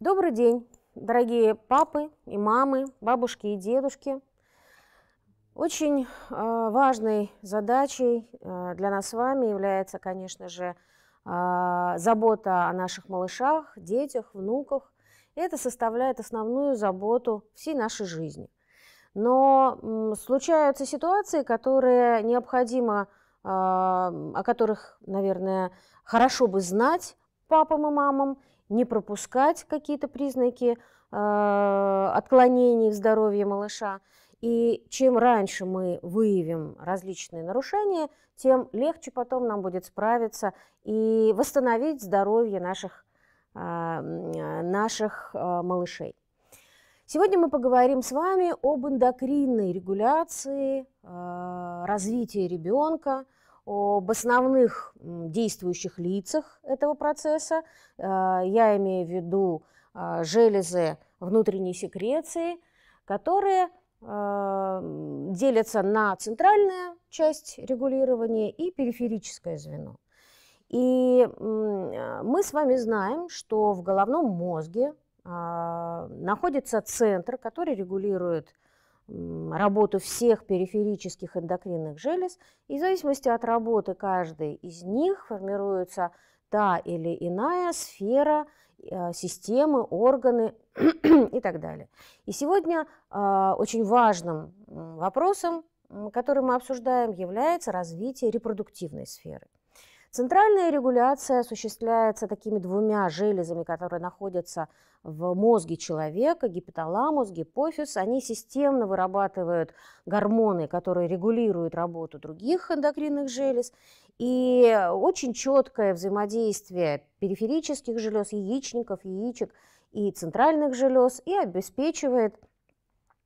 Добрый день, дорогие папы и мамы, бабушки и дедушки. Очень э, важной задачей э, для нас с вами является, конечно же, э, забота о наших малышах, детях, внуках. Это составляет основную заботу всей нашей жизни. Но случаются ситуации, которые необходимо, о которых, наверное, хорошо бы знать папам и мамам, не пропускать какие-то признаки э, отклонений в здоровье малыша. И чем раньше мы выявим различные нарушения, тем легче потом нам будет справиться и восстановить здоровье наших, э, наших э, малышей. Сегодня мы поговорим с вами об эндокринной регуляции развития ребенка, об основных действующих лицах этого процесса. А, я имею в виду а, железы внутренней секреции, которые а, делятся на центральную часть регулирования и периферическое звено. И мы с вами знаем, что в головном мозге находится центр, который регулирует работу всех периферических эндокринных желез, и в зависимости от работы каждой из них формируется та или иная сфера, э, системы, органы и так далее. И сегодня э, очень важным вопросом, который мы обсуждаем, является развитие репродуктивной сферы. Центральная регуляция осуществляется такими двумя железами, которые находятся в мозге человека, гипоталамус, гипофиз. Они системно вырабатывают гормоны, которые регулируют работу других эндокринных желез. И очень четкое взаимодействие периферических желез, яичников, яичек и центральных желез и обеспечивает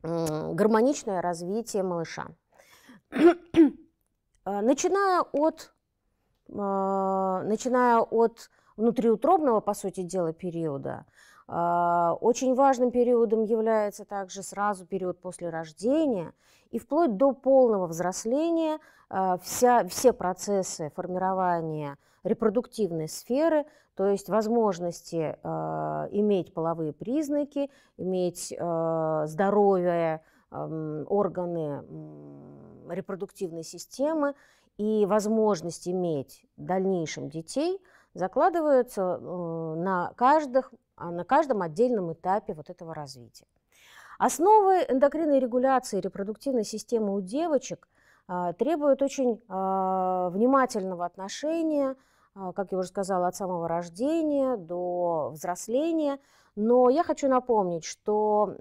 гармоничное развитие малыша. Э, начиная от а, начиная от внутриутробного, по сути дела, периода, а, очень важным периодом является также сразу период после рождения и вплоть до полного взросления а, вся, все процессы формирования репродуктивной сферы, то есть возможности иметь половые признаки, иметь здоровье, органы репродуктивной системы и возможность иметь в дальнейшем детей закладываются э, на, каждых, а, на каждом отдельном этапе вот этого развития. Основы эндокринной регуляции репродуктивной системы у девочек э, требуют очень э, внимательного отношения, как я уже сказала, от самого рождения до взросления. Но я хочу напомнить, что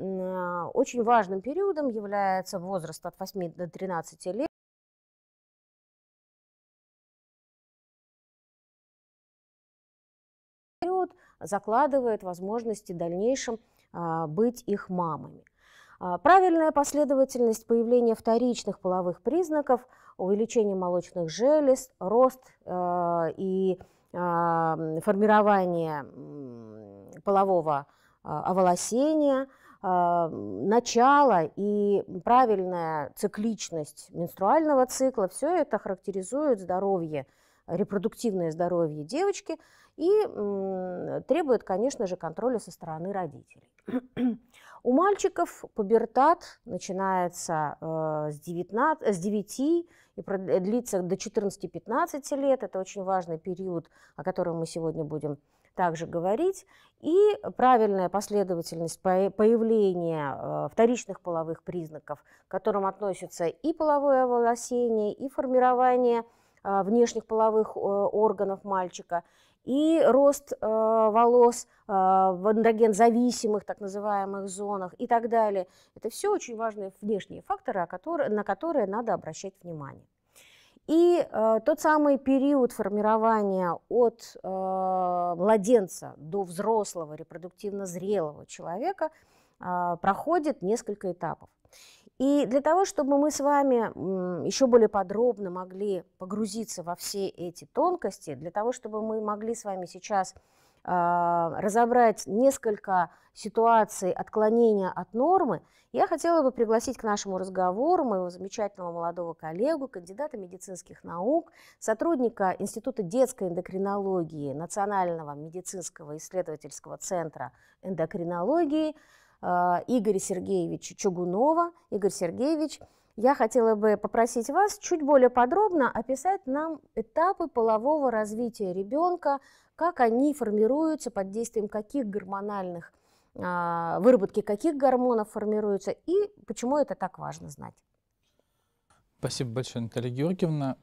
очень важным периодом является возраст от 8 до 13 лет. закладывает возможности в дальнейшем а, быть их мамами. А, правильная последовательность появления вторичных половых признаков, увеличение молочных желез, рост э, и а, формирование полового оволосения, начало и правильная цикличность менструального цикла, все это характеризует здоровье, репродуктивное здоровье девочки и требует, конечно же, контроля со стороны родителей. У мальчиков пубертат начинается э, с, 19, с 9 и э, длится до 14-15 лет. Это очень важный период, о котором мы сегодня будем также говорить. И правильная последовательность появления э, вторичных половых признаков, к которым относятся и половое волосение, и формирование э, внешних половых органов мальчика – и рост э, волос э, в андрогензависимых так называемых зонах и так далее. Это все очень важные внешние факторы, которые, на которые надо обращать внимание. И э, тот самый период формирования от э, младенца до взрослого репродуктивно зрелого человека э, проходит несколько этапов. И для того, чтобы мы с вами еще более подробно могли погрузиться во все эти тонкости, для того, чтобы мы могли с вами сейчас а, разобрать несколько ситуаций отклонения от нормы, я хотела бы пригласить к нашему разговору моего замечательного молодого коллегу, кандидата медицинских наук, сотрудника Института детской эндокринологии Национального медицинского исследовательского центра эндокринологии а, Игоря Сергеевича Чугунова. Игорь Сергеевич, я хотела бы попросить вас чуть более подробно описать нам этапы полового развития ребенка, как они формируются, под действием каких гормональных, а, выработки каких гормонов формируются и почему это так важно знать. Спасибо большое, Наталья Георгиевна.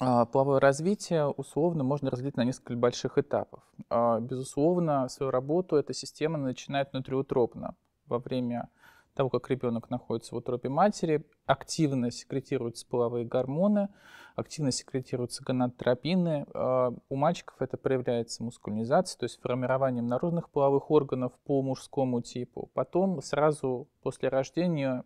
А, половое развитие условно можно разделить на несколько больших этапов. А, безусловно, свою работу эта система начинает внутриутробно. Во время того, как ребенок находится в утробе матери, активно секретируются половые гормоны, активно секретируются гонадотропины. А, у мальчиков это проявляется мускулинизацией, то есть формированием наружных половых органов по мужскому типу. Потом сразу после рождения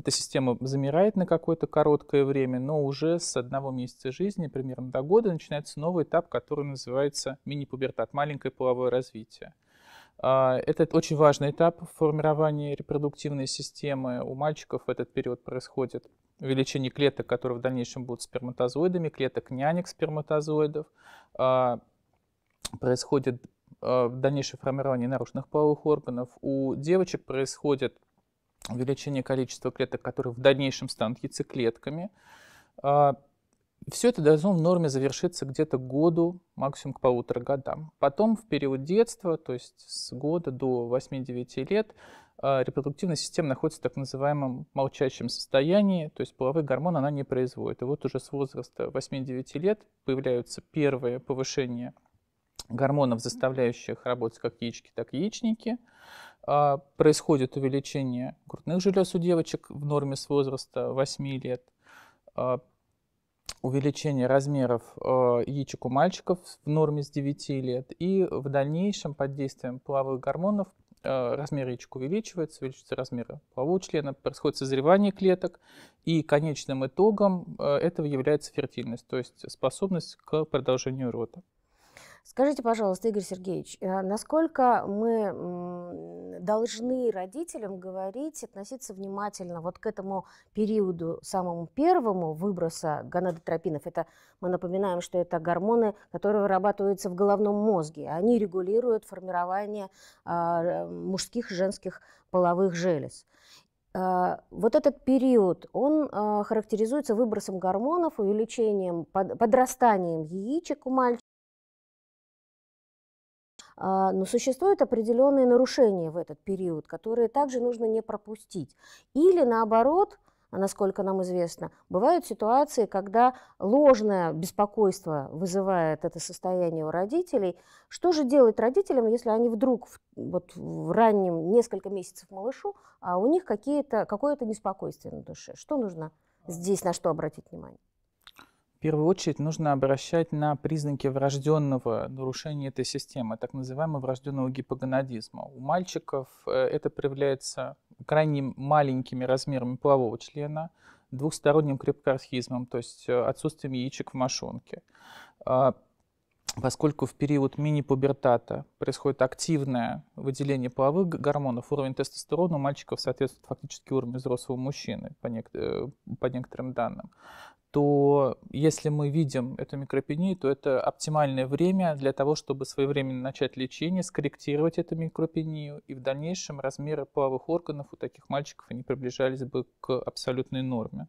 эта система замирает на какое-то короткое время, но уже с одного месяца жизни, примерно до года, начинается новый этап, который называется мини-пубертат, маленькое половое развитие. А, это очень важный этап формирования репродуктивной системы. У мальчиков в этот период происходит увеличение клеток, которые в дальнейшем будут сперматозоидами, клеток нянек сперматозоидов. А, происходит а, дальнейшее формирование наружных половых органов. У девочек происходит увеличение количества клеток, которые в дальнейшем станут яйцеклетками. А, Все это должно в норме завершиться где-то году, максимум к полутора годам. Потом в период детства, то есть с года до 8-9 лет, а, репродуктивная система находится в так называемом молчащем состоянии, то есть половой гормон она не производит. И вот уже с возраста 8-9 лет появляются первые повышения гормонов, заставляющих работать как яички, так и яичники. А, происходит увеличение грудных желез у девочек в норме с возраста 8 лет. А, увеличение размеров а, яичек у мальчиков в норме с 9 лет. И в дальнейшем под действием половых гормонов размер яичек увеличивается, увеличиваются размеры полового члена, происходит созревание клеток, и конечным итогом этого является фертильность, то есть способность к продолжению рода. Скажите, пожалуйста, Игорь Сергеевич, э, насколько мы должны родителям говорить, относиться внимательно вот к этому периоду, самому первому выброса гонадотропинов? Это мы напоминаем, что это гормоны, которые вырабатываются в головном мозге. Они регулируют формирование а, мужских и женских половых желез. А, вот этот период, он а, характеризуется выбросом гормонов, увеличением, подрастанием яичек у мальчика, а, но существуют определенные нарушения в этот период, которые также нужно не пропустить. Или наоборот, а насколько нам известно, бывают ситуации, когда ложное беспокойство вызывает это состояние у родителей. Что же делать родителям, если они вдруг вот в раннем несколько месяцев малышу, а у них какие-то, какое-то неспокойствие на душе? Что нужно а. здесь, на что обратить внимание? В первую очередь нужно обращать на признаки врожденного нарушения этой системы, так называемого врожденного гипогонадизма. У мальчиков э, это проявляется крайне маленькими размерами полового члена, двухсторонним крепкоархизмом, то есть э, отсутствием яичек в мошонке. А, поскольку в период мини-пубертата происходит активное выделение половых гормонов, уровень тестостерона у мальчиков соответствует фактически уровню взрослого мужчины, по, э, по некоторым данным, то если мы видим эту микропению, то это оптимальное время для того, чтобы своевременно начать лечение, скорректировать эту микропению, и в дальнейшем размеры половых органов у таких мальчиков они приближались бы к абсолютной норме.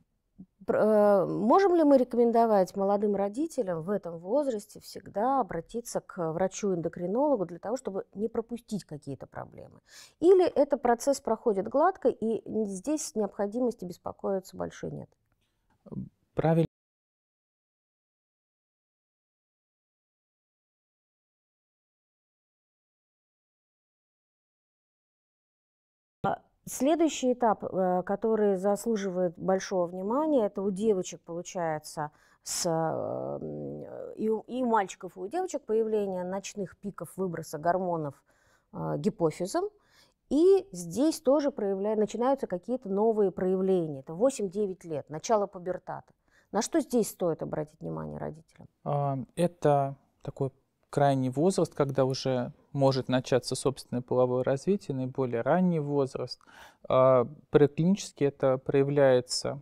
Э, можем ли мы рекомендовать молодым родителям в этом возрасте всегда обратиться к врачу-эндокринологу для того, чтобы не пропустить какие-то проблемы? Или этот процесс проходит гладко, и здесь необходимости беспокоиться большой нет? правильно а, Следующий этап, э, который заслуживает большого внимания, это у девочек получается с, э, и, у, и у мальчиков, и у девочек появление ночных пиков выброса гормонов э, гипофизом. И здесь тоже проявля... начинаются какие-то новые проявления. Это 8-9 лет, начало пубертата. На что здесь стоит обратить внимание родителям? А, это такой крайний возраст, когда уже может начаться собственное половое развитие, наиболее ранний возраст. А, Проклинически это проявляется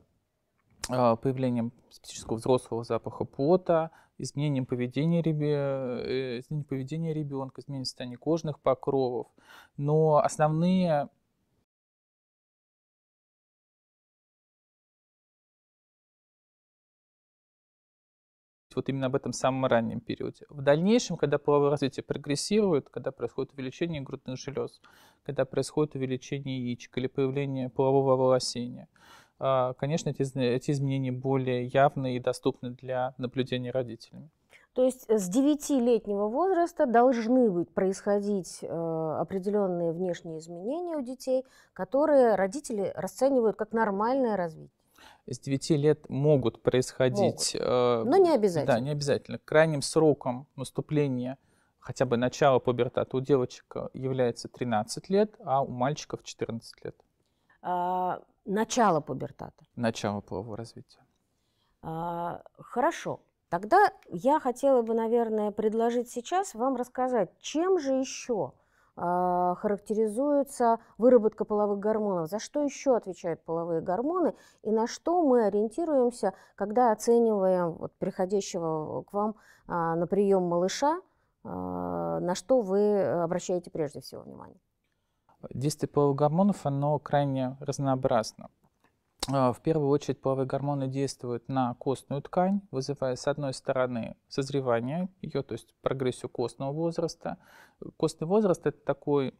а, появлением специфического взрослого запаха пота, изменением поведения, ребе... Э, изменением поведения ребенка, изменением состояния кожных покровов. Но основные вот именно об этом самом раннем периоде. В дальнейшем, когда половое развитие прогрессирует, когда происходит увеличение грудных желез, когда происходит увеличение яичек или появление полового волосения, а, конечно, эти, эти изменения более явны и доступны для наблюдения родителями. То есть с 9-летнего возраста должны быть происходить э, определенные внешние изменения у детей, которые родители расценивают как нормальное развитие с 9 лет могут происходить. Могут. Э, Но не обязательно. Да, не обязательно. Крайним сроком наступления хотя бы начала пубертата у девочек э, является 13 лет, а у мальчиков 14 лет. А, начало пубертата. Начало полового развития. А, хорошо. Тогда я хотела бы, наверное, предложить сейчас вам рассказать, чем же еще а, характеризуется выработка половых гормонов. За что еще отвечают половые гормоны и на что мы ориентируемся, когда оцениваем вот, приходящего к вам а, на прием малыша, а, на что вы обращаете прежде всего внимание? Действие половых гормонов оно крайне разнообразно. А, в первую очередь половые гормоны действуют на костную ткань, вызывая с одной стороны созревание ее, то есть прогрессию костного возраста. Костный возраст – это такое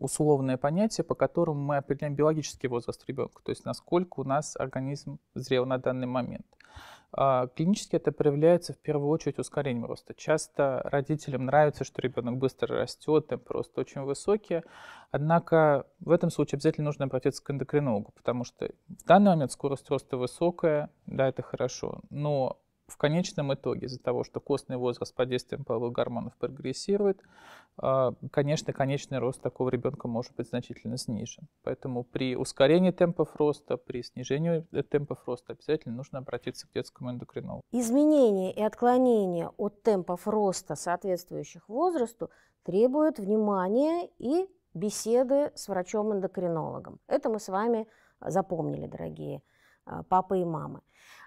условное понятие, по которому мы определяем биологический возраст ребенка, то есть насколько у нас организм зрел на данный момент. А, клинически это проявляется в первую очередь ускорением роста. Часто родителям нравится, что ребенок быстро растет, темпы роста очень высокий, Однако в этом случае обязательно нужно обратиться к эндокринологу, потому что в данный момент скорость роста высокая, да, это хорошо, но в конечном итоге из-за того, что костный возраст под действием половых гормонов прогрессирует, а, конечно, конечный рост такого ребенка может быть значительно снижен. Поэтому при ускорении темпов роста, при снижении э, темпов роста обязательно нужно обратиться к детскому эндокринологу. Изменения и отклонения от темпов роста, соответствующих возрасту, требуют внимания и беседы с врачом-эндокринологом. Это мы с вами запомнили, дорогие а, папы и мамы.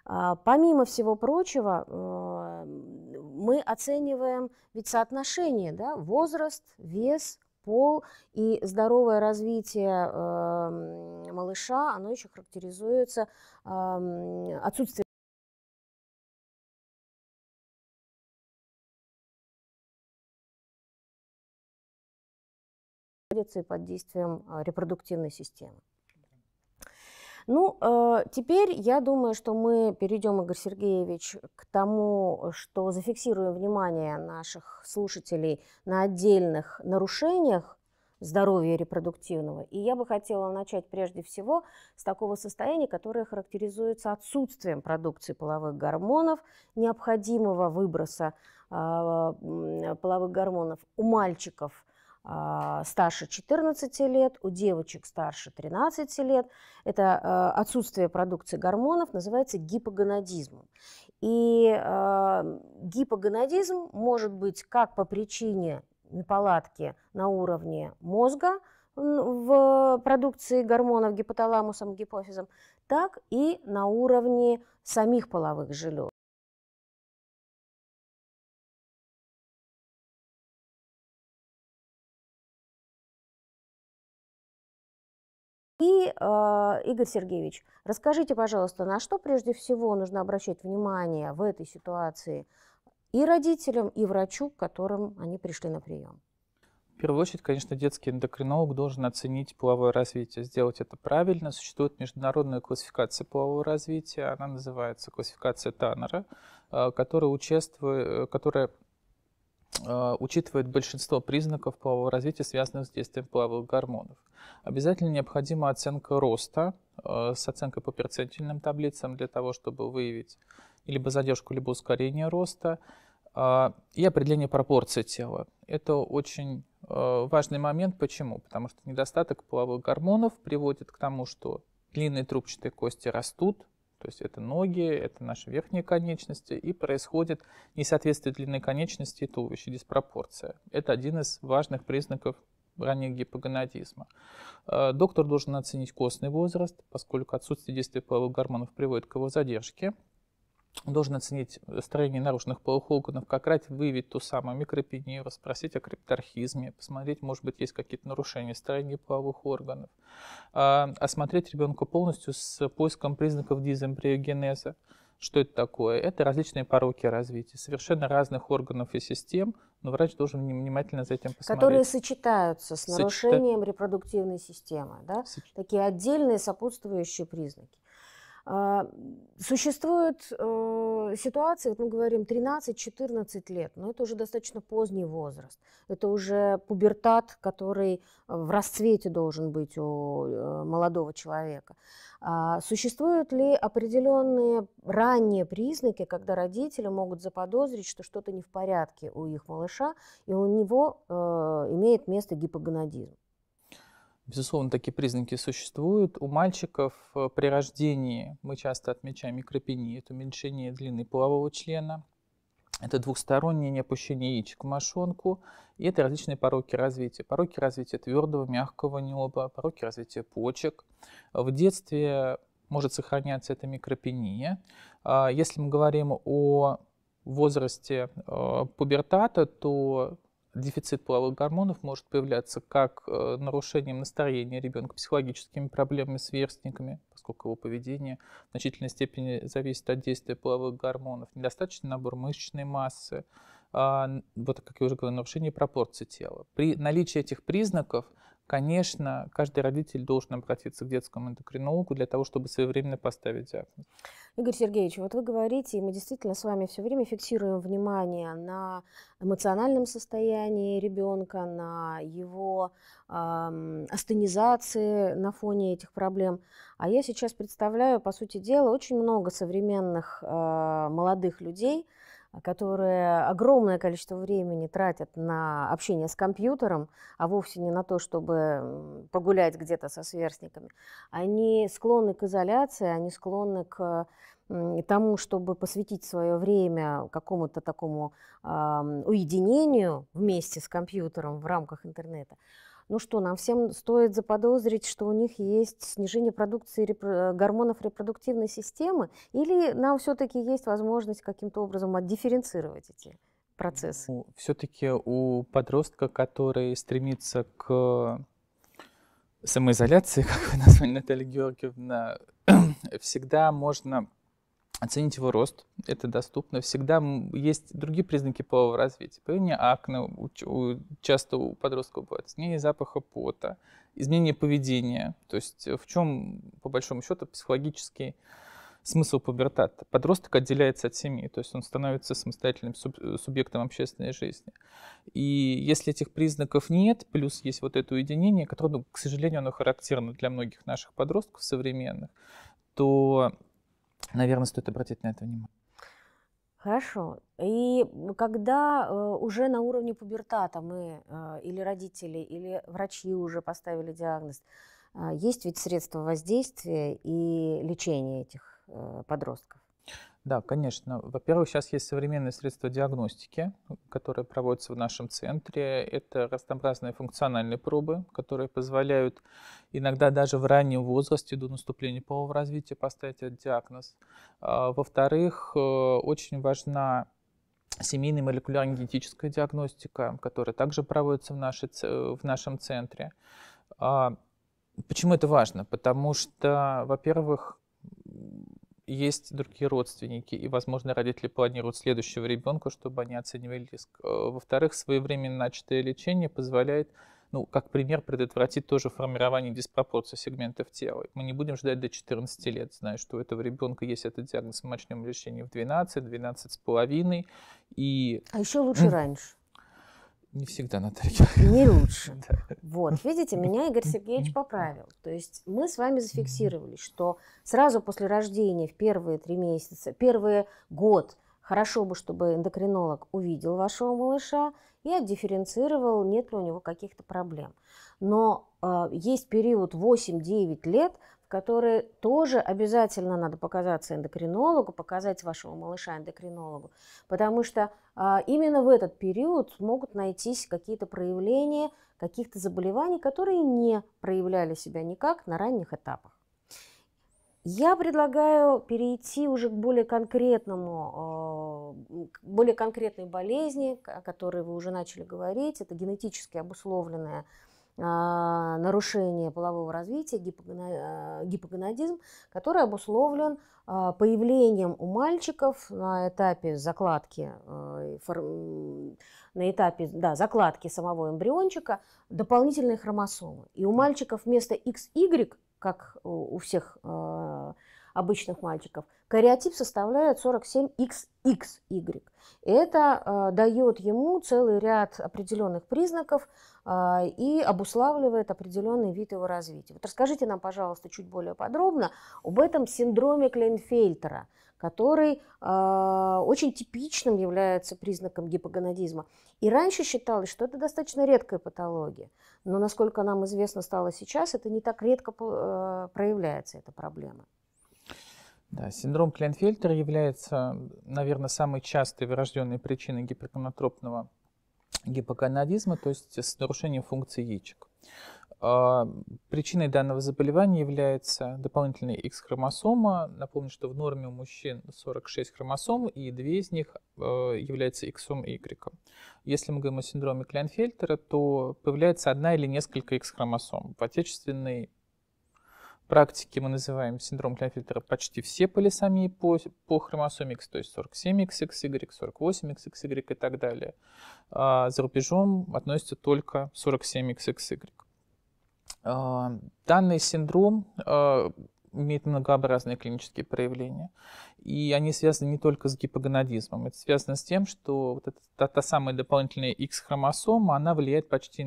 А, помимо всего прочего, а, мы оцениваем ведь соотношение, да, возраст, вес, пол и здоровое развитие а, малыша, оно еще характеризуется э, отсутствием под действием репродуктивной системы. Ну, э, теперь я думаю, что мы перейдем, Игорь Сергеевич, к тому, что зафиксируем внимание наших слушателей на отдельных нарушениях здоровья репродуктивного. И я бы хотела начать прежде всего с такого состояния, которое характеризуется отсутствием продукции половых гормонов, необходимого выброса э, половых гормонов у мальчиков – а, старше 14 лет, у девочек старше 13 лет. Это а, отсутствие продукции гормонов называется гипогонадизмом. И а, гипогонадизм может быть как по причине неполадки на уровне мозга в продукции гормонов гипоталамусом, гипофизом, так и на уровне самих половых желез. И, э, Игорь Сергеевич, расскажите, пожалуйста, на что прежде всего нужно обращать внимание в этой ситуации и родителям, и врачу, к которым они пришли на прием? В первую очередь, конечно, детский эндокринолог должен оценить половое развитие, сделать это правильно. Существует международная классификация полового развития, она называется классификация Таннера, а, которая, участвует, э, которая а, учитывает большинство признаков полового развития, связанных с действием половых гормонов. Обязательно необходима оценка роста а, с оценкой по перцентильным таблицам для того, чтобы выявить либо задержку, либо ускорение роста а, и определение пропорции тела. Это очень важный момент. Почему? Потому что недостаток половых гормонов приводит к тому, что длинные трубчатые кости растут, то есть это ноги, это наши верхние конечности, и происходит несоответствие длины конечности и туловища, диспропорция. Это один из важных признаков ранних гипогонадизма. Э, доктор должен оценить костный возраст, поскольку отсутствие действия половых гормонов приводит к его задержке. Он должен оценить строение наружных полых органов, как раз выявить ту самую микропению, расспросить о крипторхизме, посмотреть, может быть, есть какие-то нарушения строения половых органов, а, осмотреть ребенка полностью с поиском признаков дизэмбриогенеза. Что это такое? Это различные пороки развития совершенно разных органов и систем, но врач должен внимательно за этим посмотреть. Которые сочетаются с нарушением Сочета... репродуктивной системы, да? Соч... Такие отдельные сопутствующие признаки. А, существуют э, ситуации, вот мы говорим 13-14 лет, но это уже достаточно поздний возраст. Это уже пубертат, который в расцвете должен быть у э, молодого человека. А, существуют ли определенные ранние признаки, когда родители могут заподозрить, что что-то не в порядке у их малыша, и у него э, имеет место гипогонадизм? Безусловно, такие признаки существуют. У мальчиков э, при рождении мы часто отмечаем микропению, это уменьшение длины полового члена, это двухстороннее неопущение яичек в мошонку, и это различные пороки развития. Пороки развития твердого, мягкого неба, пороки развития почек. В детстве может сохраняться эта микропения. А, если мы говорим о возрасте э, пубертата, то дефицит половых гормонов может появляться как э, нарушением настроения ребенка, психологическими проблемами с верстниками, поскольку его поведение в значительной степени зависит от действия половых гормонов, недостаточный набор мышечной массы, а, вот, как я уже говорил, нарушение пропорций тела. При наличии этих признаков – Конечно, каждый родитель должен обратиться к детскому эндокринологу для того, чтобы своевременно поставить диагноз. Игорь Сергеевич, вот вы говорите, и мы действительно с вами все время фиксируем внимание на эмоциональном состоянии ребенка, на его эм, астенизации на фоне этих проблем. А я сейчас представляю, по сути дела, очень много современных э, молодых людей – а, которые огромное количество времени тратят на общение с компьютером, а вовсе не на то, чтобы погулять где-то со сверстниками, они склонны к изоляции, они склонны к тому, чтобы посвятить свое время какому-то такому э, уединению вместе с компьютером в рамках интернета. Ну что, нам всем стоит заподозрить, что у них есть снижение продукции репро- гормонов репродуктивной системы, или нам все-таки есть возможность каким-то образом отдифференцировать эти процессы? Ну, все-таки у подростка, который стремится к самоизоляции, как вы назвали, Наталья Георгиевна, всегда можно оценить его рост, это доступно. Всегда есть другие признаки полового развития. Появление акне у, часто у подростков бывает, изменение запаха пота, изменение поведения. То есть э, в чем, по большому счету, психологический смысл пубертата. Подросток отделяется от семьи, то есть он становится самостоятельным суб э, субъектом общественной жизни. И если этих признаков нет, плюс есть вот это уединение, которое, ну, к сожалению, оно характерно для многих наших подростков современных, то наверное, стоит обратить на это внимание. Хорошо. И когда э, уже на уровне пубертата мы э, или родители, или врачи уже поставили диагноз, э, есть ведь средства воздействия и лечения этих подростков? Да, конечно. Во-первых, сейчас есть современные средства диагностики, которые проводятся в нашем центре. Это разнообразные функциональные пробы, которые позволяют иногда даже в раннем возрасте, до наступления полового развития, поставить этот диагноз. А, во-вторых, э, очень важна семейная молекулярно-генетическая диагностика, которая также проводится в, нашей, в нашем центре. А, почему это важно? Потому что, во-первых, есть другие родственники, и, возможно, родители планируют следующего ребенка, чтобы они оценивали риск. Э, во-вторых, своевременно начатое лечение позволяет, ну, как пример, предотвратить тоже формирование диспропорции сегментов тела. Мы не будем ждать до 14 лет, зная, что у этого ребенка есть этот диагноз, мы начнем лечение в 12, 12 с половиной. И... А еще лучше раньше. Не всегда на треке. Не лучше. Да. Вот, видите, меня Игорь Сергеевич поправил. То есть мы с вами зафиксировали, что сразу после рождения, в первые три месяца, первый год, хорошо бы, чтобы эндокринолог увидел вашего малыша и отдифференцировал, нет ли у него каких-то проблем. Но э, есть период 8-9 лет, в которой тоже обязательно надо показаться эндокринологу, показать вашего малыша эндокринологу, потому что а, именно в этот период могут найтись какие-то проявления каких-то заболеваний, которые не проявляли себя никак на ранних этапах. Я предлагаю перейти уже к более конкретному, а, к более конкретной болезни, о которой вы уже начали говорить. Это генетически обусловленная болезнь а, нарушение полового развития, э, гипогонадизм, который обусловлен а, появлением у мальчиков на этапе закладки, э, на этапе да, закладки самого эмбриончика дополнительные хромосомы. И у мальчиков вместо XY, как у всех а, обычных мальчиков, кариотип составляет 47XXY. Это э, дает ему целый ряд определенных признаков э, и обуславливает определенный вид его развития. Вот расскажите нам, пожалуйста, чуть более подробно об этом синдроме Клейнфельтера, который э, очень типичным является признаком гипогонадизма. И раньше считалось, что это достаточно редкая патология, но насколько нам известно стало сейчас, это не так редко э, проявляется эта проблема. Да, синдром Кленфельтера является, наверное, самой частой врожденной причиной гипергонотропного гипоканадизма, то есть с нарушением функции яичек. А, причиной данного заболевания является дополнительная X-хромосома. Напомню, что в норме у мужчин 46 хромосом, и две из них э, являются X и Y. Если мы говорим о синдроме Кляйнфельтера, то появляется одна или несколько X-хромосом. В отечественной практике мы называем синдром Кляйнфельтера почти все полисомии по, по хромосоме X, то есть 47XXY, 48XXY и так далее. А за рубежом относится только 47XXY. А, данный синдром а, имеет многообразные клинические проявления. И они связаны не только с гипогонадизмом. Это связано с тем, что вот эта, та, та самая дополнительная X-хромосома, она влияет почти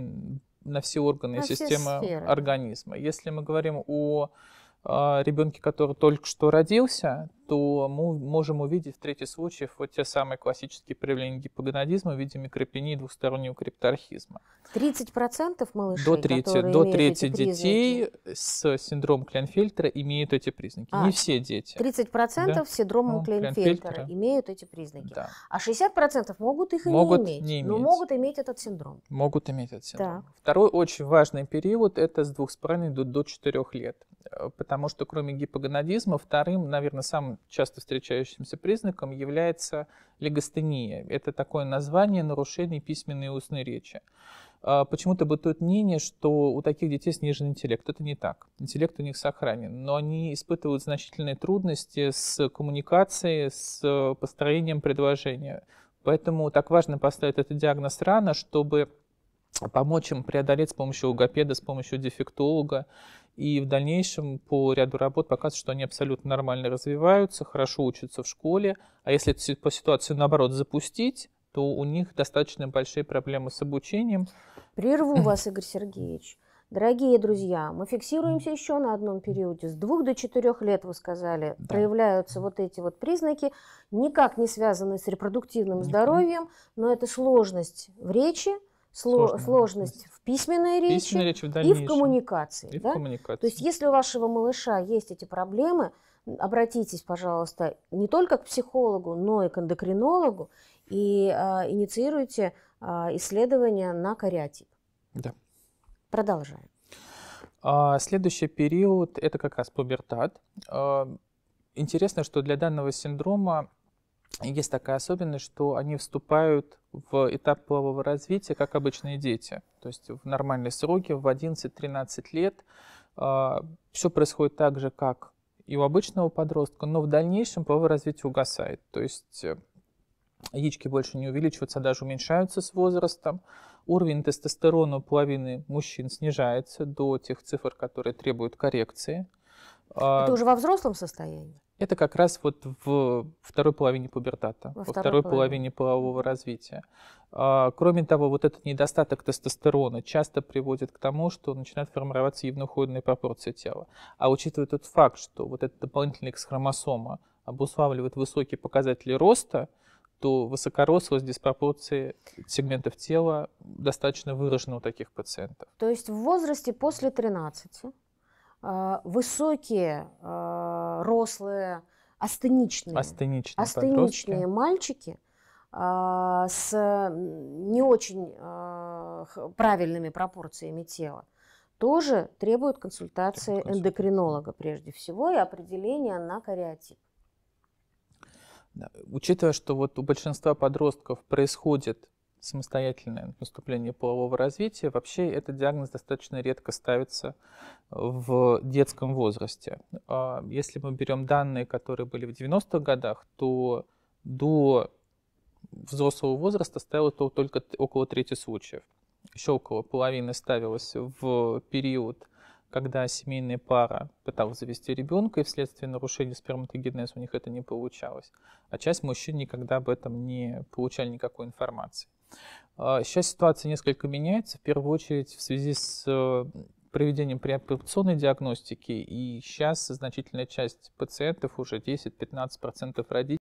на все органы и системы организма. Если мы говорим о а, ребенке, который только что родился, то мы можем увидеть в третьих случаях вот те самые классические проявления гипогонадизма в виде микропении двустороннего крипторхизма. 30% малышей, до трети, до трети детей с синдромом Кленфельтера имеют эти признаки. А, Не все дети. 30% да? с синдромом ну, Кленфельтера, имеют эти признаки. Да. А 60% могут их и не, иметь, не иметь, но могут иметь этот синдром. Могут иметь этот синдром. Да. Второй очень важный период – это с 2,5 до, до 4 лет. Э, потому что кроме гипогонадизма, вторым, наверное, самым часто встречающимся признаком является легостения. Это такое название нарушений письменной и устной речи. А, почему-то бытует мнение, что у таких детей снижен интеллект. Это не так. Интеллект у них сохранен. Но они испытывают значительные трудности с коммуникацией, с э, построением предложения. Поэтому так важно поставить этот диагноз рано, чтобы помочь им преодолеть с помощью логопеда, с помощью дефектолога и в дальнейшем по ряду работ показывает, что они абсолютно нормально развиваются, хорошо учатся в школе. А если по ситуации наоборот запустить, то у них достаточно большие проблемы с обучением. Прерву вас, Игорь Сергеевич. Дорогие друзья, мы фиксируемся еще на одном периоде. С двух до четырех лет, вы сказали, да. проявляются вот эти вот признаки, никак не связанные с репродуктивным здоровьем, но это сложность в речи, сложность, сложность в письменной речи Письменная речь в и в коммуникации. И да? в коммуникации. То есть, если у вашего малыша есть эти проблемы, обратитесь, пожалуйста, не только к психологу, но и к эндокринологу и а, инициируйте а, исследования на кариотип. Да. Продолжаем. А, следующий период – это как раз пубертат. А, интересно, что для данного синдрома есть такая особенность, что они вступают в этап полового развития, как обычные дети. То есть в нормальные сроки, в 11-13 лет, э, а, все происходит так же, как и у обычного подростка, но в дальнейшем половое развитие угасает. То есть э, яички больше не увеличиваются, а даже уменьшаются с возрастом. Уровень тестостерона у половины мужчин снижается до тех цифр, которые требуют коррекции. А, Это уже во взрослом состоянии? Это как раз вот в второй половине пубертата, во, во второй, половине. половине полового развития. А, кроме того, вот этот недостаток тестостерона часто приводит к тому, что начинают формироваться явноходные пропорции тела. А учитывая тот факт, что вот этот дополнительный X-хромосома обуславливает высокие показатели роста, то высокорослость диспропорции сегментов тела достаточно выражена у таких пациентов. То есть в возрасте после 13 а, высокие, а, рослые, астеничные, астеничные, астеничные мальчики а, с не очень правильными пропорциями тела тоже требуют консультации эндокринолога прежде всего и определения на кариотип. Учитывая, что вот у большинства подростков происходит самостоятельное наступление полового развития. Вообще этот диагноз достаточно редко ставится в детском возрасте. А, если мы берем данные, которые были в 90-х годах, то до взрослого возраста ставило то только около трети случаев. Еще около половины ставилось в период, когда семейная пара пыталась завести ребенка, и вследствие нарушения сперматогенеза у них это не получалось. А часть мужчин никогда об этом не получали никакой информации. А, сейчас ситуация несколько меняется, в первую очередь в связи с э, проведением преоперационной диагностики, и сейчас значительная часть пациентов, уже 10-15% родителей,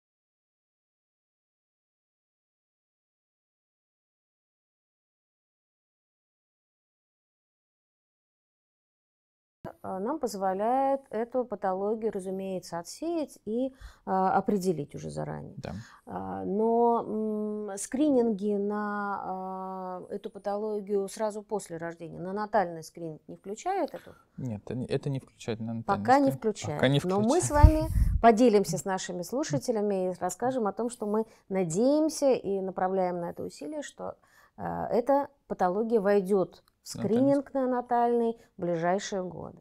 А, нам позволяет эту патологию, разумеется, отсеять и а, определить уже заранее. Да. А, но скрининги на эту патологию сразу после рождения, на натальный скрининг не включают эту? Нет, это не включает на натальный Пока скрининг. не включает. Пока не включает. Но мы с вами поделимся с нашими слушателями и расскажем о том, что мы надеемся и направляем на это усилие, что эта патология войдет в скрининг неонатальный в ближайшие годы.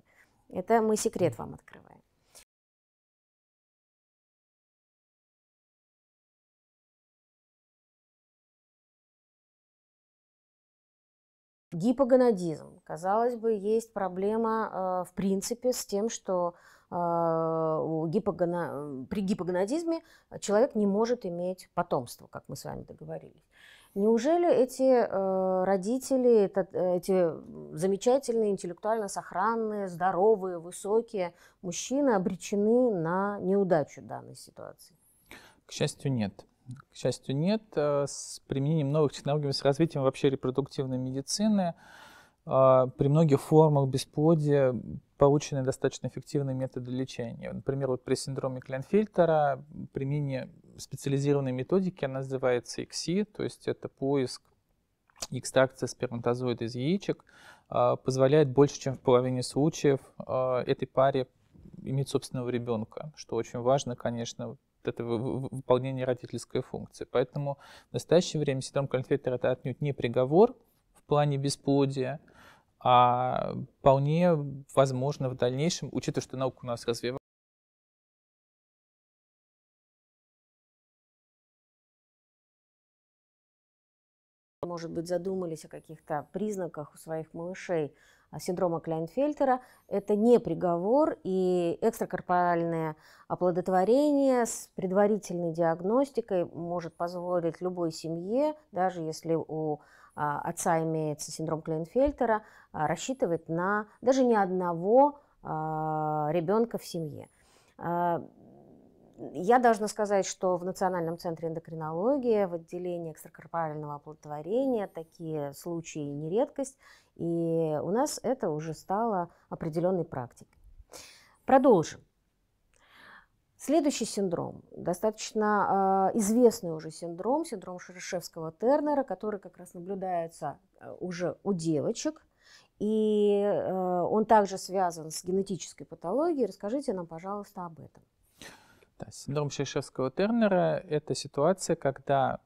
Это мы секрет вам открываем. Гипогонадизм. Казалось бы, есть проблема э, в принципе с тем, что э, гипогона... при гипогонадизме человек не может иметь потомство, как мы с вами договорились. Неужели эти э, родители, это, э, эти замечательные, интеллектуально сохранные, здоровые, высокие мужчины обречены на неудачу данной ситуации? К счастью, нет. К счастью, нет. Э, с применением новых технологий, с развитием вообще репродуктивной медицины, э, при многих формах бесплодия получены достаточно эффективные методы лечения. Например, вот при синдроме Кленфельтера применение специализированной методике, она называется XI, то есть это поиск и экстракция сперматозоида из яичек, а, позволяет больше, чем в половине случаев а, этой паре иметь собственного ребенка, что очень важно, конечно, это выполнение родительской функции. Поэтому в настоящее время синдром конфеттера это отнюдь не приговор в плане бесплодия, а вполне возможно в дальнейшем, учитывая, что наука у нас развивается, может быть, задумались о каких-то признаках у своих малышей а, синдрома Кляйнфельтера. Это не приговор, и экстракорпоральное оплодотворение с предварительной диагностикой может позволить любой семье, даже если у а, отца имеется синдром Кляйнфельтера, а, рассчитывать на даже не одного ребенка в семье. Я должна сказать, что в Национальном центре эндокринологии, в отделении экстракорпорального оплодотворения такие случаи не редкость, и у нас это уже стало определенной практикой. Продолжим. Следующий синдром, достаточно э, известный уже синдром, синдром Шерешевского-Тернера, который как раз наблюдается э, уже у девочек, и э, он также связан с генетической патологией. Расскажите нам, пожалуйста, об этом. Да, синдром шейшевского тернера – это ситуация, когда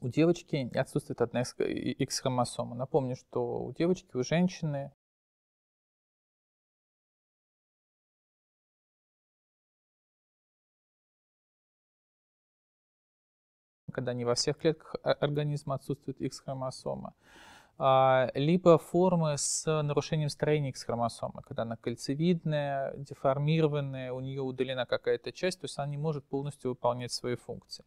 у девочки отсутствует одна X-хромосома. Напомню, что у девочки, у женщины когда не во всех клетках организма отсутствует X-хромосома. А, либо формы с нарушением строения X-хромосомы, когда она кольцевидная, деформированная, у нее удалена какая-то часть, то есть она не может полностью выполнять свои функции.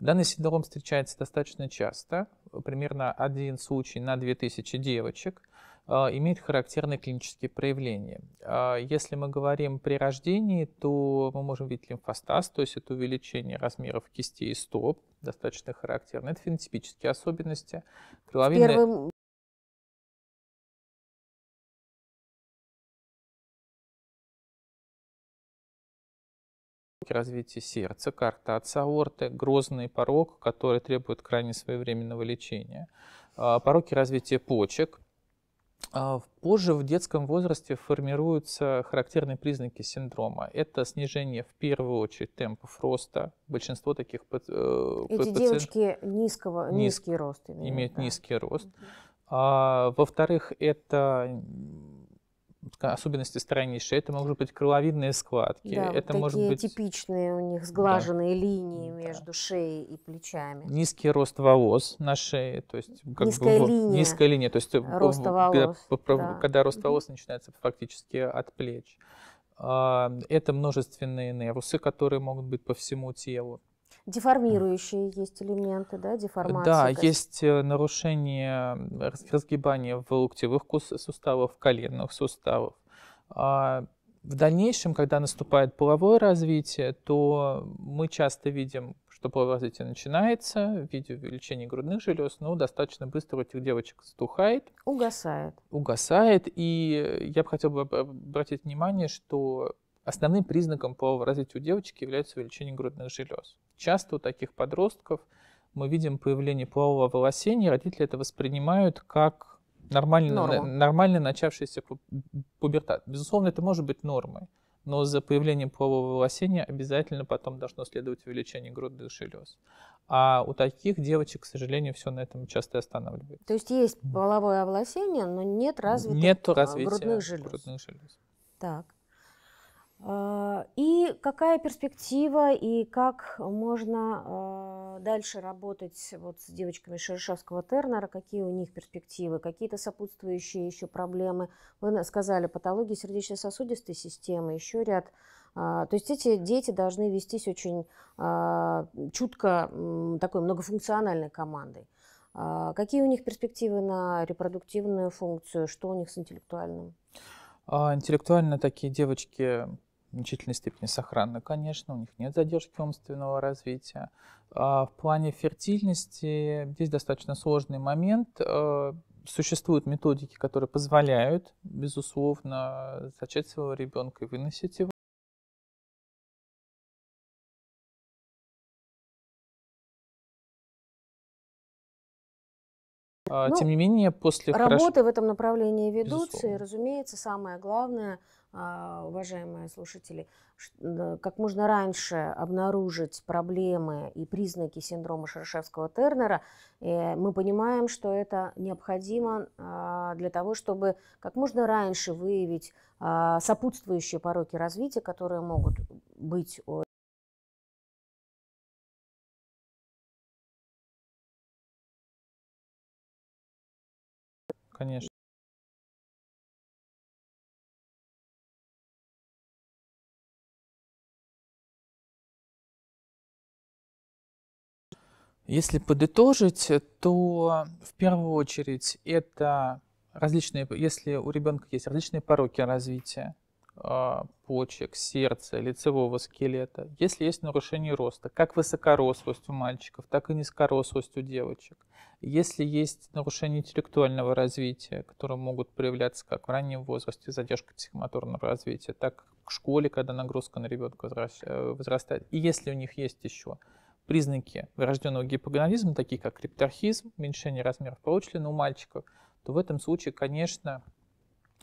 Данный синдром встречается достаточно часто, примерно один случай на 2000 девочек, а, имеет характерные клинические проявления. А, если мы говорим при рождении, то мы можем видеть лимфостаз, то есть это увеличение размеров кистей и стоп, достаточно характерно. Это фенотипические особенности. Крыловидная... В первый развитие сердца, карта от аорты, грозный порог, который требует крайне своевременного лечения, а, пороки развития почек. А, позже в детском возрасте формируются характерные признаки синдрома. Это снижение в первую очередь темпов роста. Большинство таких паци... Э, Эти пациентов... девочки низкого, низ... низкий рост имеют. Имеют да. низкий рост. Угу. А, во-вторых, это особенности страннейшие. Это могут быть крыловидные складки. Да, это вот может быть типичные у них сглаженные да. линии между да. шеей и плечами. Низкий рост волос на шее, то есть как низкая бы, линия. Низкая линия, то есть э, роста волос, когда, да. когда рост волос начинается фактически от плеч. А, это множественные нервусы, которые могут быть по всему телу. Деформирующие есть элементы, да, деформации? Да, есть э, нарушение разгибания в локтевых суставов, коленных суставов. А в дальнейшем, когда наступает половое развитие, то мы часто видим, что половое развитие начинается в виде увеличения грудных желез, но достаточно быстро у этих девочек стухает. Угасает. Угасает. И я бы хотел бы обратить внимание, что Основным признаком полового развития у девочек является увеличение грудных желез. Часто у таких подростков мы видим появление полового волосения, родители это воспринимают как нормально, нормально начавшийся пубертат. Безусловно, это может быть нормой, но за появлением полового волосения обязательно потом должно следовать увеличение грудных желез. А у таких девочек, к сожалению, все на этом часто и останавливается. То есть есть половое овласение, но нет развитых нет а, развития грудных желез. Грудных желез. Так. А, и какая перспектива и как можно а, дальше работать вот с девочками Шершавского Тернера, какие у них перспективы, какие-то сопутствующие еще проблемы. Вы сказали, патологии сердечно-сосудистой системы, еще ряд а, то есть эти дети должны вестись очень чутко такой многофункциональной командой. Какие у них перспективы на репродуктивную функцию? Что у них с интеллектуальным? Интеллектуально такие девочки значительной степени сохранны, конечно, у них нет задержки умственного развития. А в плане фертильности здесь достаточно сложный момент. Э, существуют методики, которые позволяют, безусловно, зачать своего ребенка и выносить его. А, ну, тем не менее, после... Работы хорошо... в этом направлении ведутся, Безусловно. и, разумеется, самое главное, а, уважаемые слушатели, как можно раньше обнаружить проблемы и признаки синдрома Шершевского-Тернера, э, мы понимаем, что это необходимо а, для того, чтобы как можно раньше выявить сопутствующие пороки развития, которые могут быть конечно Если подытожить, то в первую очередь это различные, если у ребенка есть различные пороки развития, а, почек, сердца, лицевого скелета, если есть нарушение роста, как высокорослость у мальчиков, так и низкорослость у девочек, если есть нарушение интеллектуального развития, которые могут проявляться как в раннем возрасте, задержка психомоторного развития, так и в школе, когда нагрузка на ребенка э, возрастает, и если у них есть еще признаки врожденного гипогонадизма, такие как крипторхизм, уменьшение размеров получили, но у мальчиков, то в этом случае, конечно,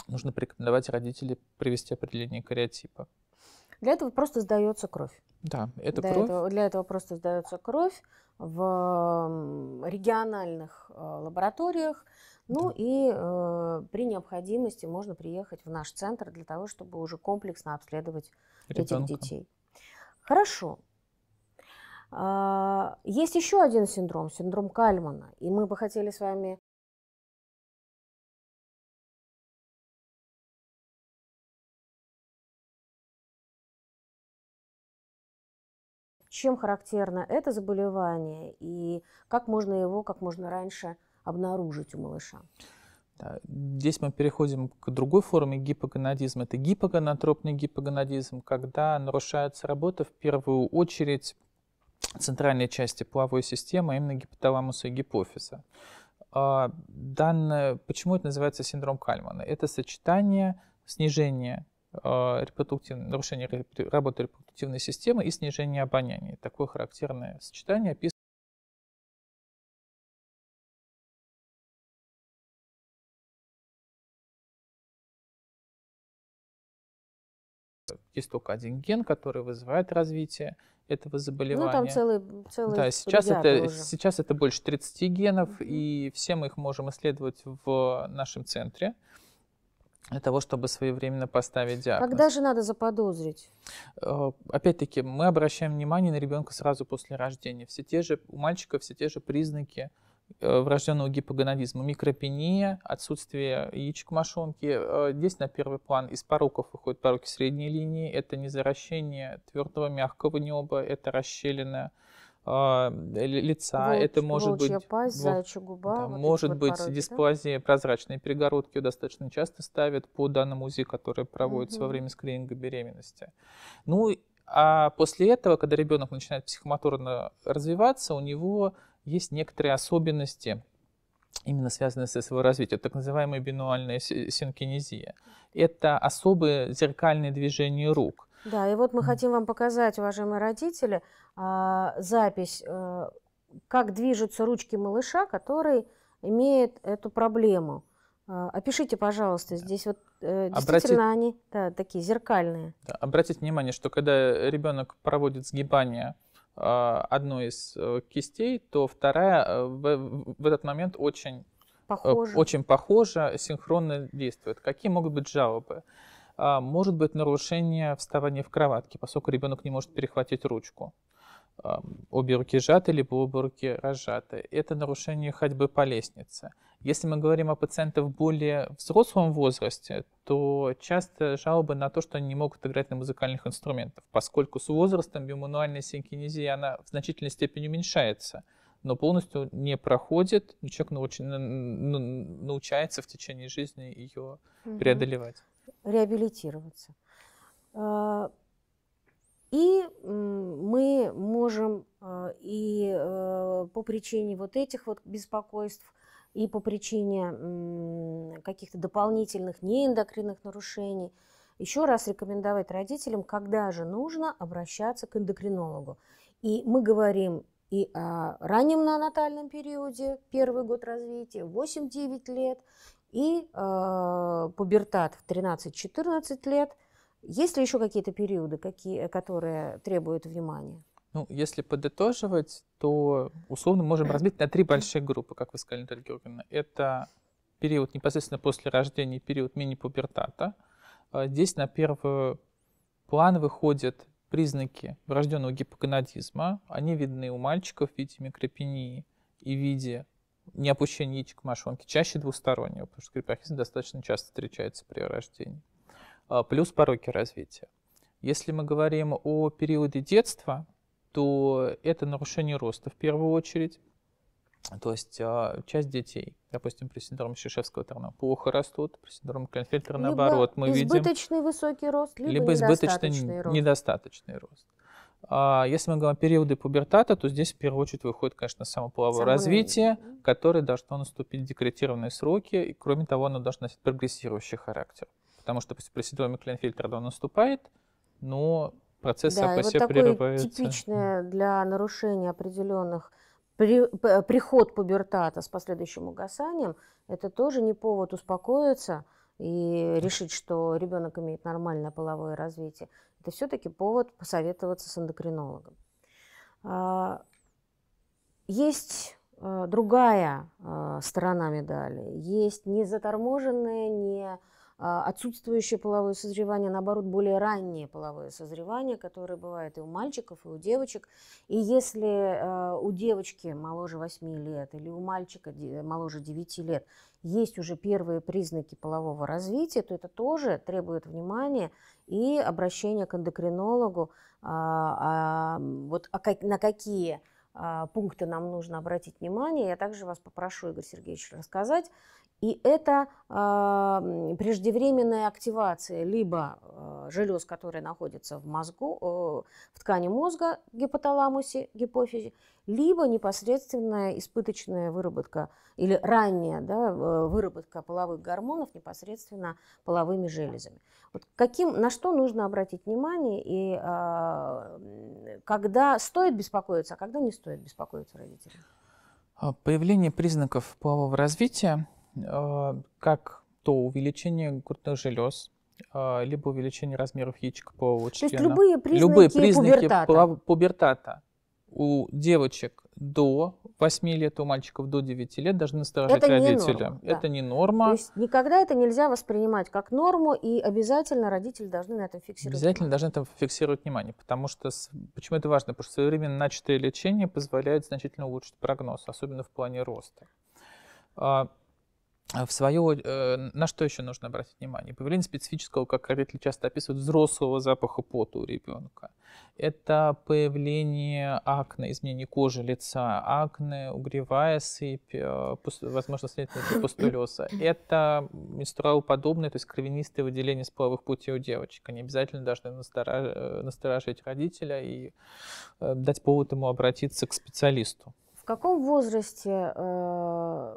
нужно порекомендовать родителей привести определение кариотипа. Для этого просто сдается кровь. Да, это для кровь. Этого, для этого просто сдается кровь в региональных э, лабораториях. Ну да. и э, при необходимости можно приехать в наш центр для того, чтобы уже комплексно обследовать Ребенка. этих детей. Хорошо. А, есть еще один синдром, синдром Кальмана. И мы бы хотели с вами чем характерно это заболевание и как можно его как можно раньше обнаружить у малыша. Здесь мы переходим к другой форме гипогонадизма. Это гипогонотропный гипогонадизм, когда нарушается работа в первую очередь центральной части половой системы, а именно гипоталамуса и гипофиза. А, данное, почему это называется синдром Кальмана? Это сочетание снижения а, нарушение работы репродуктивной системы и снижение обоняния. Такое характерное сочетание описано есть только один ген, который вызывает развитие этого заболевания. Ну, там целый, целый да, сейчас это, уже. сейчас это больше 30 генов, mm и все мы их можем исследовать в нашем центре. mm для того, чтобы своевременно поставить диагноз. Когда же надо заподозрить? Э, опять-таки, мы обращаем внимание на ребенка сразу после рождения. Все те же, у мальчика все те же признаки э, врожденного гипогонадизма, микропения, отсутствие яичек мошонки. Здесь э, на первый план из пороков выходят пороки средней линии. Это незаращение твердого мягкого неба, это расщелина а, лица, Волч, это может быть пасть, вот, зайчья губа, да, вот может вот быть пороги, дисплазия да? прозрачной перегородки, ее достаточно часто ставят по данным УЗИ, которые проводятся угу. во время скрининга беременности. Ну, а после этого, когда ребенок начинает психомоторно развиваться, у него есть некоторые особенности, именно связанные с его развитием, так называемая бинуальная синкинезия. Это особые зеркальные движения рук. Да, и вот мы хотим вам показать, уважаемые родители, а, запись, э, как движутся ручки малыша, который имеет эту проблему. Э, опишите, пожалуйста, здесь вот э, действительно Обратить... они да, такие зеркальные. Да, обратите внимание, что когда ребенок проводит сгибание одной из кистей, то вторая в, этот момент очень похоже. очень похожа, синхронно действует. Какие могут быть жалобы? А, может быть нарушение вставания в кроватке, поскольку ребенок не может перехватить ручку. Обе руки сжаты, либо обе руки разжаты. Это нарушение ходьбы по лестнице. Если мы говорим о пациентах в более взрослом возрасте, то часто жалобы на то, что они не могут играть на музыкальных инструментах, поскольку с возрастом биомануальная синкинезия она в значительной степени уменьшается, но полностью не проходит, человек научается в течение жизни ее преодолевать реабилитироваться. А, и мы можем а, и э, по причине вот этих вот беспокойств, и по причине каких-то дополнительных неэндокринных нарушений еще раз рекомендовать родителям, когда же нужно обращаться к эндокринологу. И мы говорим и о раннем неонатальном периоде, первый год развития, 8-9 лет, и э, пубертат в 13-14 лет. Есть ли еще какие-то периоды, какие, которые требуют внимания? Ну, если подытоживать, то условно можем разбить на три большие группы, как вы сказали, Наталья Георгиевна. Это период непосредственно после рождения, период мини-пубертата. А здесь на первый план выходят признаки врожденного гипогонадизма. Они видны у мальчиков в виде микропении и в виде не опущение яичек мошонки, чаще двустороннего, потому что крипторхизм достаточно часто встречается при рождении. А, плюс пороки развития. Если мы говорим о периоде детства, то это нарушение роста в первую очередь. То есть а, часть детей, допустим, при синдроме Шишевского торна плохо растут, при синдроме Конфельтера наоборот мы избыточный видим... избыточный высокий рост, либо, либо избыточный недостаточный рост. недостаточный рост. А если мы говорим о периоде пубертата, то здесь в первую очередь выходит, конечно, самополовое Самое... развитие, которое должно наступить в декретированные сроки, и кроме того, оно должно носить прогрессирующий характер. Потому что при синдроме Кленфильтра оно наступает, но процесс да, сам по себе вот прерывается. типичное для нарушения определенных при, приход пубертата с последующим угасанием, это тоже не повод успокоиться – и решить, что ребенок имеет нормальное половое развитие, это все-таки повод посоветоваться с эндокринологом. А, есть э, другая э, сторона медали, есть не незаторможенная, не а, отсутствующее половое созревание, наоборот, более раннее половое созревание, которое бывает и у мальчиков, и у девочек. И если э, у девочки моложе 8 лет или у мальчика моложе 9 лет есть уже первые признаки полового развития, то это тоже требует внимания и обращения к эндокринологу, а, а, вот на какие пункты нам нужно обратить внимание. Я также вас попрошу, Игорь Сергеевич, рассказать и это э, преждевременная активация либо э, желез, которые находятся в мозгу, э, в ткани мозга, гипоталамусе, гипофизе, либо непосредственная испыточная выработка или ранняя да, выработка половых гормонов непосредственно половыми железами. Вот каким, на что нужно обратить внимание и э, когда стоит беспокоиться, а когда не стоит беспокоиться родителям? Появление признаков полового развития – а, как то увеличение грудных желез, а, либо увеличение размеров яичек полового члена. То есть любые признаки, любые признаки пубертата. пубертата у девочек до 8 лет, у мальчиков до 9 лет должны сторожить это родители. Не норма, это не норма. То есть никогда это нельзя воспринимать как норму, и обязательно родители должны на этом фиксировать Обязательно внимание. должны на этом фиксировать внимание, потому что... Почему это важно? Потому что современно начатое лечение позволяет значительно улучшить прогноз, особенно в плане роста. А, а в свою, э, на что еще нужно обратить внимание? Появление специфического, как родители часто описывают, взрослого запаха пота у ребенка. Это появление акне, изменение кожи лица, акне, угревая сыпь, э, пуст, возможно, следствие пустулеза. Это менструалоподобное, то есть кровянистые выделения с половых путей у девочек. Они обязательно должны насторож... Э, насторожить родителя и э, дать повод ему обратиться к специалисту каком возрасте э,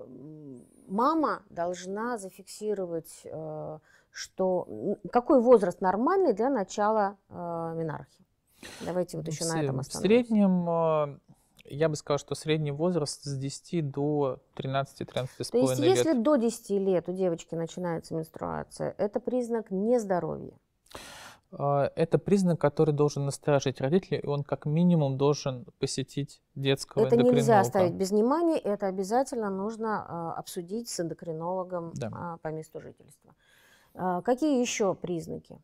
мама должна зафиксировать, э, что какой возраст нормальный для начала э, минархии? Давайте вот еще С, на этом остановимся. В среднем э, я бы сказал, что средний возраст с 10 до 13-13,5 То есть, лет. если до 10 лет у девочки начинается менструация, это признак нездоровья. А, это признак, который должен насторожить родителей, и он как минимум должен посетить детского это эндокринолога. Это нельзя оставить без внимания, это обязательно нужно а, обсудить с эндокринологом да. А, по месту жительства. Какие еще признаки?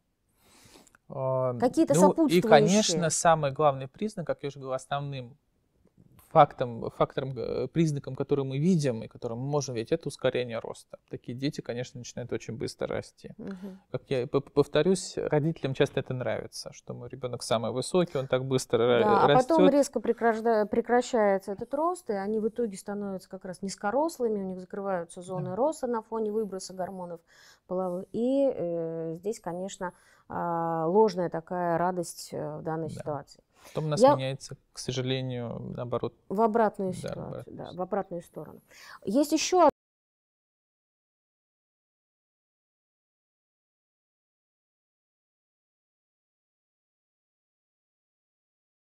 Какие-то ну, сопутствующие? И, конечно, самый главный признак, как я уже говорил, основным фактом, фактором, э, признаком, который мы видим и который мы можем видеть, это ускорение роста. Такие дети, конечно, начинают очень быстро расти. Угу. Как я повторюсь, родителям часто это нравится, что мой ребенок самый высокий, он так быстро да, растет. А потом резко прекращается этот рост, и они в итоге становятся как раз низкорослыми, у них закрываются зоны да. роста на фоне выброса гормонов половых. И э, здесь, конечно, э, ложная такая радость э, в данной да. ситуации. Потом она я... меняется, к сожалению, наоборот. В обратную да, ситуацию, да, в обратную сторону. Есть еще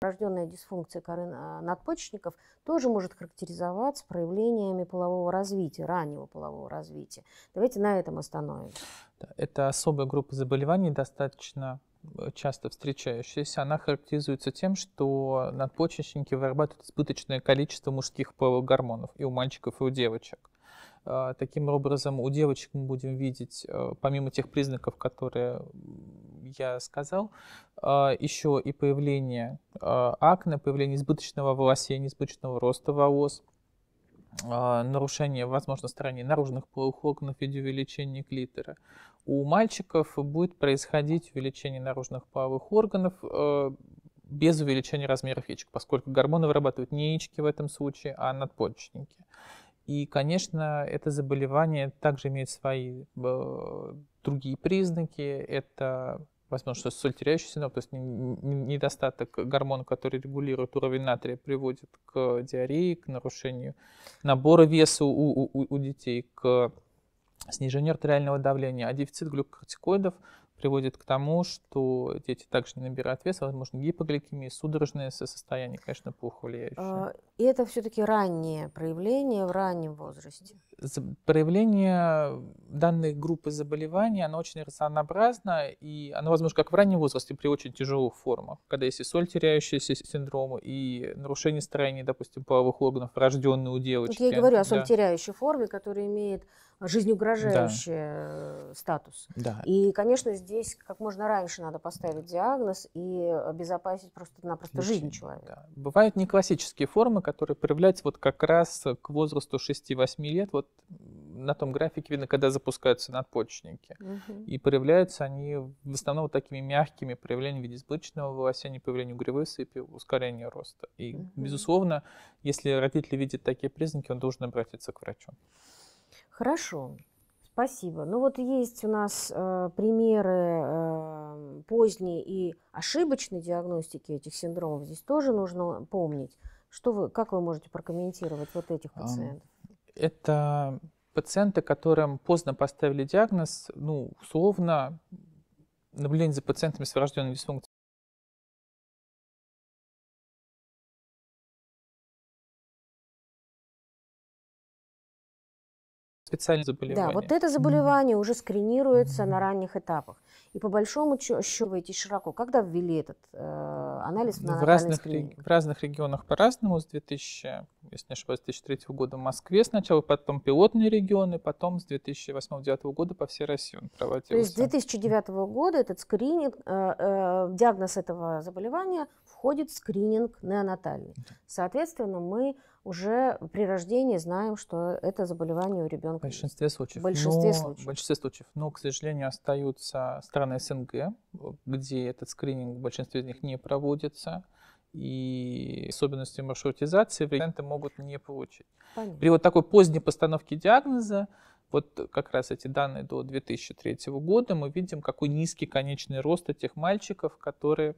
Рожденная дисфункция коры а, надпочечников тоже может характеризоваться проявлениями полового развития, раннего полового развития. Давайте на этом остановимся. Это особая группа заболеваний, достаточно э, часто встречающаяся, она характеризуется тем, что надпочечники вырабатывают избыточное количество мужских половых гормонов и у мальчиков, и у девочек. А, таким образом, у девочек мы будем видеть, э, помимо тех признаков, которые я сказал, а, еще и появление а, акне, появление избыточного волосения, избыточного роста волос, а, нарушение, возможно, стороне наружных половых органов в виде увеличения клитора. У мальчиков будет происходить увеличение наружных половых органов без увеличения размеров яичек, поскольку гормоны вырабатывают не яички в этом случае, а надпочечники. И, конечно, это заболевание также имеет свои э, другие признаки. Это возможно, что соль теряющий синдром, то есть недостаток гормона, который регулирует уровень натрия, приводит к диарее, к нарушению набора веса у, у, у детей, к снижению артериального давления, а дефицит глюкокортикоидов приводит к тому, что дети также не набирают вес, возможно, гипогликемия, судорожное состояние, конечно, плохо влияющее. А, и это все-таки раннее проявление в раннем возрасте? проявление данной группы заболеваний, оно очень разнообразно, и оно возможно как в раннем возрасте при очень тяжелых формах, когда есть и соль теряющаяся синдром, и нарушение строения, допустим, половых органов, рожденные у девочки. Вот я и говорю о соль да. теряющей форме, которая имеет жизнеугрожающий да. Э, статус. Да. И, конечно, здесь как можно раньше надо поставить диагноз и обезопасить просто-напросто Лечение, жизнь человека. Да. Бывают классические формы, которые проявляются вот как раз к возрасту 6-8 лет, вот вот на том графике видно, когда запускаются надпочечники. Угу. И проявляются они в основном вот такими мягкими проявлениями в виде избыточного волосения, появления угревой сыпи, ускорения роста. И, угу. безусловно, если родители видят такие признаки, он должен обратиться к врачу. Хорошо. Спасибо. Ну вот есть у нас э, примеры э, поздней и ошибочной диагностики этих синдромов. Здесь тоже нужно помнить. Что вы, как вы можете прокомментировать вот этих пациентов? Это пациенты, которым поздно поставили диагноз, ну, условно, наблюдение за пациентами с врожденной дисфункцией специальные заболевания. Да, вот это заболевание mm-hmm. уже скринируется mm-hmm. на ранних этапах. И по большому счету вы эти широко. Когда ввели этот э, анализ в в разных, в разных регионах по-разному. С 2000, если не ошибаюсь, 2003 года в Москве сначала, потом пилотные регионы, потом с 2008-2009 года по всей России он проводился. То есть с 2009 года этот скрининг, э, э, диагноз этого заболевания – проходит скрининг неонатальный. Соответственно, мы уже при рождении знаем, что это заболевание у ребенка. В большинстве случаев. В большинстве но, случаев. В большинстве случаев. Но, к сожалению, остаются страны СНГ, где этот скрининг в большинстве из них не проводится и особенности маршрутизации пациенты могут не получить. Понятно. При вот такой поздней постановке диагноза, вот как раз эти данные до 2003 года, мы видим, какой низкий конечный рост этих мальчиков, которые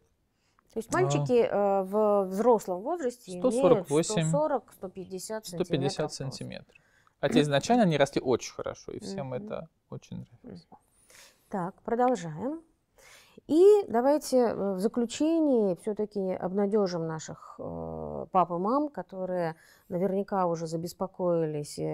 то есть мальчики а, в взрослом возрасте 148, имеют 140, 150 сантиметров. 150 сантиметров. Хотя а изначально они росли очень хорошо, и всем это очень нравится. Так, продолжаем. И давайте э, в заключении все-таки обнадежим наших э, пап и мам, которые наверняка уже забеспокоились и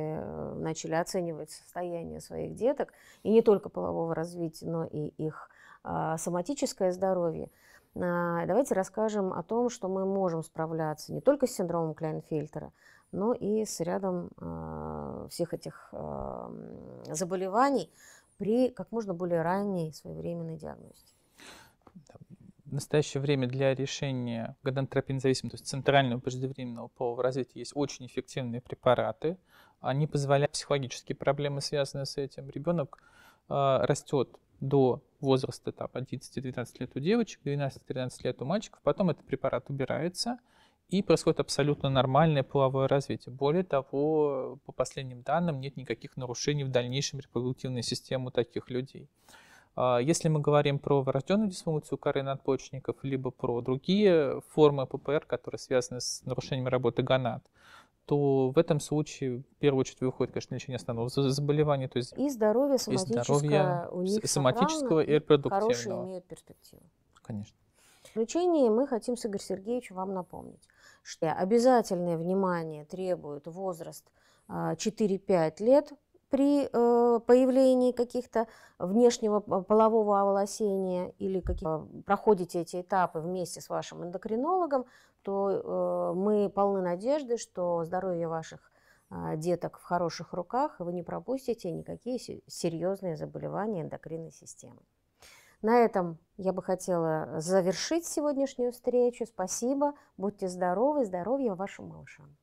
начали оценивать состояние своих деток, и не только полового развития, но и их а, соматическое здоровье. А, давайте расскажем о том, что мы можем справляться не только с синдромом Кляйнфельтера, но и с рядом а, всех этих а, заболеваний при как можно более ранней своевременной диагностике. В настоящее время для решения гадантропин-зависимости, то есть центрального преждевременного полового развития, есть очень эффективные препараты. Они позволяют психологические проблемы, связанные с этим. Ребенок растет до возраста там, 11-12 лет у девочек, 12-13 лет у мальчиков. Потом этот препарат убирается, и происходит абсолютно нормальное половое развитие. Более того, по последним данным, нет никаких нарушений в дальнейшем репродуктивной системы у таких людей. А, если мы говорим про врожденную дисфункцию коры надпочечников, либо про другие формы ППР, которые связаны с нарушением работы гонад, то в этом случае в первую очередь выходит, конечно, лечение основного заболевания, то есть и здоровье соматическое, и здоровье у них соматического и репродуктивного. Хорошие имеют перспективу. Конечно. В заключение мы хотим с Игорем Сергеевичем вам напомнить, что обязательное внимание требует возраст 4-5 а, лет при э, появлении каких-то внешнего э, полового оволосения или каких э, проходите эти этапы вместе с вашим эндокринологом, то э, мы полны надежды, что здоровье ваших э, деток в хороших руках, и вы не пропустите никакие серьезные заболевания эндокринной системы. На этом я бы хотела завершить сегодняшнюю встречу. Спасибо, будьте здоровы, здоровья вашим малышам.